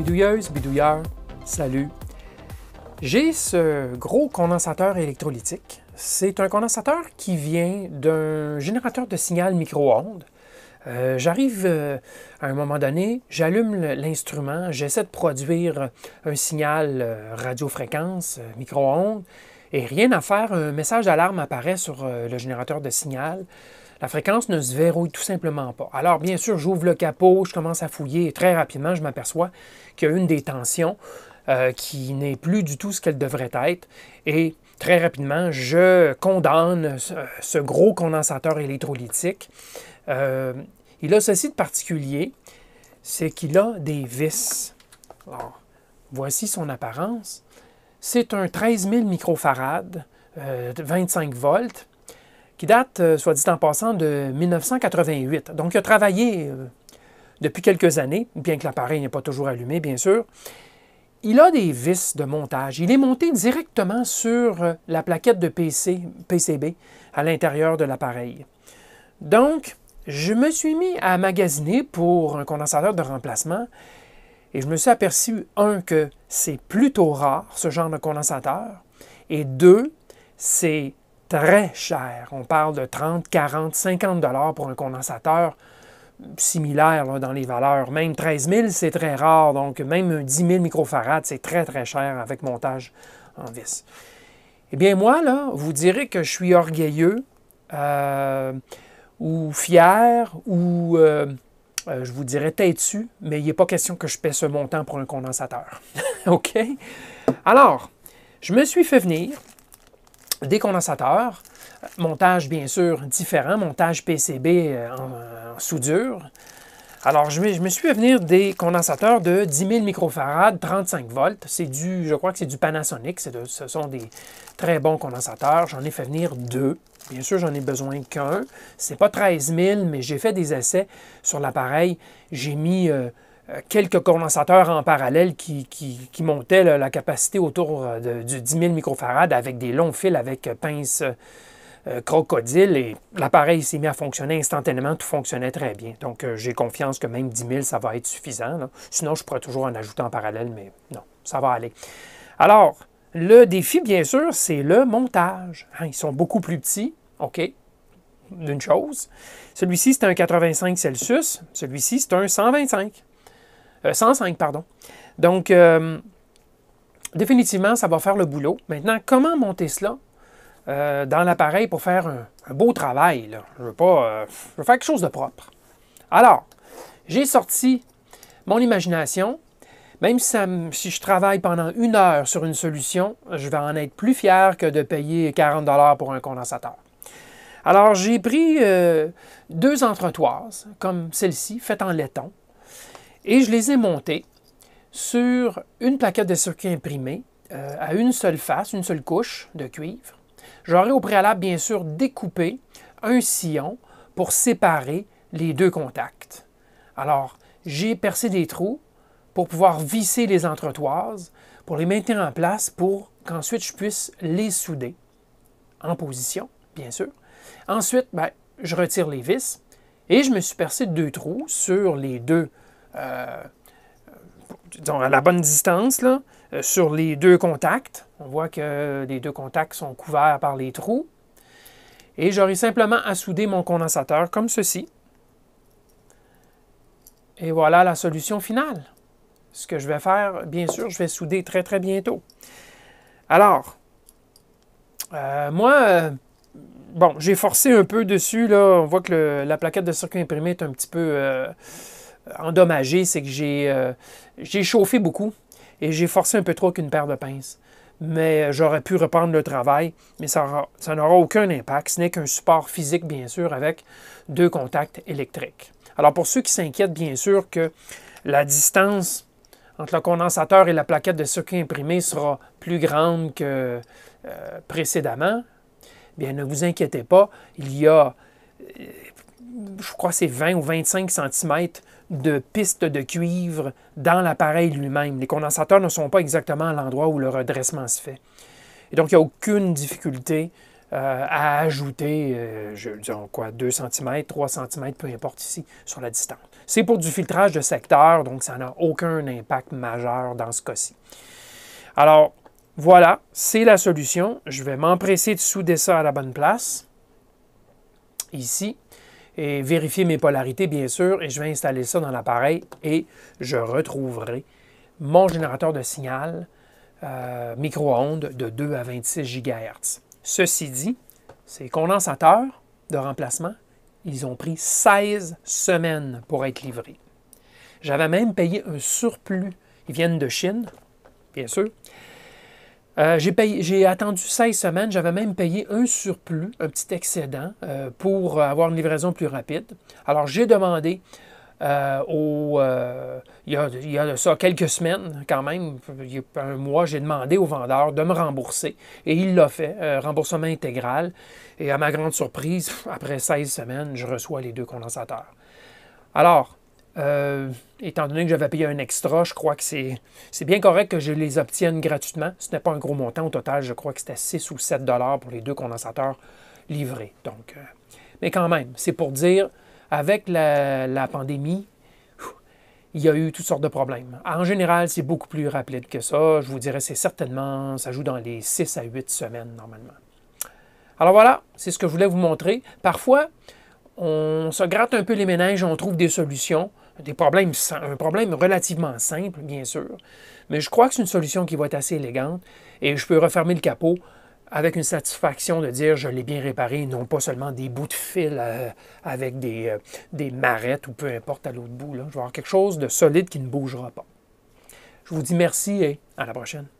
Bidouilleuse, bidouilleur, salut. J'ai ce gros condensateur électrolytique. C'est un condensateur qui vient d'un générateur de signal micro-ondes. Euh, j'arrive euh, à un moment donné, j'allume l'instrument, j'essaie de produire un signal euh, radiofréquence, micro-ondes, et rien à faire, un message d'alarme apparaît sur le générateur de signal. La fréquence ne se verrouille tout simplement pas. Alors, bien sûr, j'ouvre le capot, je commence à fouiller et très rapidement, je m'aperçois qu'il y a une des tensions euh, qui n'est plus du tout ce qu'elle devrait être. Et très rapidement, je condamne ce gros condensateur électrolytique. Euh, il a ceci de particulier, c'est qu'il a des vis. Alors, voici son apparence. C'est un 13 000 microfarades, euh, 25 volts, qui date, euh, soit dit en passant, de 1988. Donc, il a travaillé euh, depuis quelques années, bien que l'appareil n'ait pas toujours allumé, bien sûr. Il a des vis de montage. Il est monté directement sur euh, la plaquette de PC, PCB à l'intérieur de l'appareil. Donc, je me suis mis à magasiner pour un condensateur de remplacement et je me suis aperçu, un, que c'est plutôt rare ce genre de condensateur, et deux, c'est très cher. On parle de 30, 40, 50 dollars pour un condensateur similaire dans les valeurs. Même 13 000, c'est très rare. Donc, même 10 000 microfarades, c'est très, très cher avec montage en vis. Eh bien, moi, là, vous direz que je suis orgueilleux euh, ou fier ou, euh, euh, je vous dirais, têtu, mais il n'est pas question que je paie ce montant pour un condensateur. OK? Alors, je me suis fait venir des condensateurs, montage bien sûr différent, montage PCB euh, en, soudure. Alors, je me, suis fait venir des condensateurs de 10 000 microfarads, 35 volts. C'est du, je crois que c'est du Panasonic. De, ce sont des très bons condensateurs. J'en ai fait venir deux. Bien sûr, j'en ai besoin qu'un. C'est pas 13 000, mais j'ai fait des essais sur l'appareil. J'ai mis euh, euh, quelques condensateurs en parallèle qui, qui, montaient la capacité autour euh, de, du 10 000 microfarades avec des longs fils avec pince euh, crocodile et l'appareil s'est mis à fonctionner instantanément, tout fonctionnait très bien. Donc j'ai confiance que même 10 000, ça va être suffisant. Sinon, je pourrais toujours en ajouter en parallèle, mais non, ça va aller. Alors, le défi, bien sûr, c'est le montage. Hein, ils sont beaucoup plus petits, OK, d'une chose. Celui-ci, c'est un 85 Celsius. Celui-ci, c'est un 125. 105, euh, pardon. Donc, euh, définitivement, ça va faire le boulot. Maintenant, comment monter cela euh, dans l'appareil pour faire un, beau travail? Je, veux pas, je veux faire quelque chose de propre. Alors, j'ai sorti mon imagination. Même si, je travaille pendant une heure sur une solution, je vais en être plus fier que de payer 40 pour un condensateur. Alors, j'ai pris deux entretoises, comme celle-ci, faite en laiton, et je les ai montés sur une plaquette de circuit imprimé euh, à une seule face, une seule couche de cuivre. J'aurais au préalable, bien sûr, découpé un sillon pour séparer les deux contacts. Alors, j'ai percé des trous pour pouvoir visser les entretoises, pour les maintenir en place pour qu'ensuite je puisse les souder en position, bien sûr. Ensuite, ben, je retire les vis et je me suis percé deux trous sur les deux euh, disons, à la bonne distance, là, euh, sur les deux contacts. On voit que les deux contacts sont couverts par les trous. Et j'aurai simplement à souder mon condensateur comme ceci. Et voilà la solution finale. Ce que je vais faire, bien sûr, je vais souder très très bientôt. Alors, euh, moi, bon, j'ai forcé un peu dessus. Là, on voit que la plaquette de circuit imprimé est un petit peu... Euh, endommagé, c'est que euh, j'ai chauffé beaucoup et j'ai forcé un peu trop qu'une paire de pinces. Mais euh, j'aurais pu reprendre le travail, mais ça, n'aura aucun impact. Ce n'est qu'un support physique, bien sûr, avec deux contacts électriques. Alors pour ceux qui s'inquiètent, bien sûr, que la distance entre le condensateur et la plaquette de circuit imprimé sera plus grande que précédemment, bien ne vous inquiétez pas, il y a, je crois, c'est 20 ou 25 cm de pistes de cuivre dans l'appareil lui-même. Les condensateurs ne sont pas exactement à l'endroit où le redressement se fait. Et donc, il n'y a aucune difficulté euh, à ajouter, euh, je, disons quoi, 2 cm, 3 cm, peu importe ici, sur la distance. C'est pour du filtrage de secteur, donc ça n'a aucun impact majeur dans ce cas-ci. Alors, voilà, c'est la solution. Je vais m'empresser de souder ça à la bonne place. Ici et vérifier mes polarités, bien sûr, et je vais installer ça dans l'appareil et je retrouverai mon générateur de signal euh, micro-ondes de 2 à 26 GHz. Ceci dit, ces condensateurs de remplacement, ils ont pris 16 semaines pour être livrés. J'avais même payé un surplus. Ils viennent de Chine, bien sûr. Euh, j'ai attendu 16 semaines, j'avais même payé un surplus, un petit excédent, euh, pour avoir une livraison plus rapide. Alors j'ai demandé euh, au, il, y a, il, y a, ça quelques semaines quand même, un mois, j'ai demandé au vendeur de me rembourser et il l'a fait, remboursement intégral. Et à ma grande surprise, après 16 semaines, je reçois les deux condensateurs. Alors, euh, étant donné que j'avais payé un extra, je crois que c'est bien correct que je les obtienne gratuitement. Ce n'est pas un gros montant. Au total, je crois que c'était 6 ou 7 dollars pour les deux condensateurs livrés. Donc, euh, mais quand même, c'est pour dire, avec la, pandémie, il y a eu toutes sortes de problèmes. En général, c'est beaucoup plus rapide que ça. Je vous dirais, c'est certainement, ça joue dans les 6 à 8 semaines normalement. Alors voilà, c'est ce que je voulais vous montrer. Parfois, on se gratte un peu les ménages, on trouve des solutions un problème relativement simple, bien sûr, mais je crois que c'est une solution qui va être assez élégante et je peux refermer le capot avec une satisfaction de dire je l'ai bien réparé, non pas seulement des bouts de fil euh, avec des, euh, des marettes ou peu importe à l'autre bout. Je vais avoir quelque chose de solide qui ne bougera pas. Je vous dis merci et à la prochaine.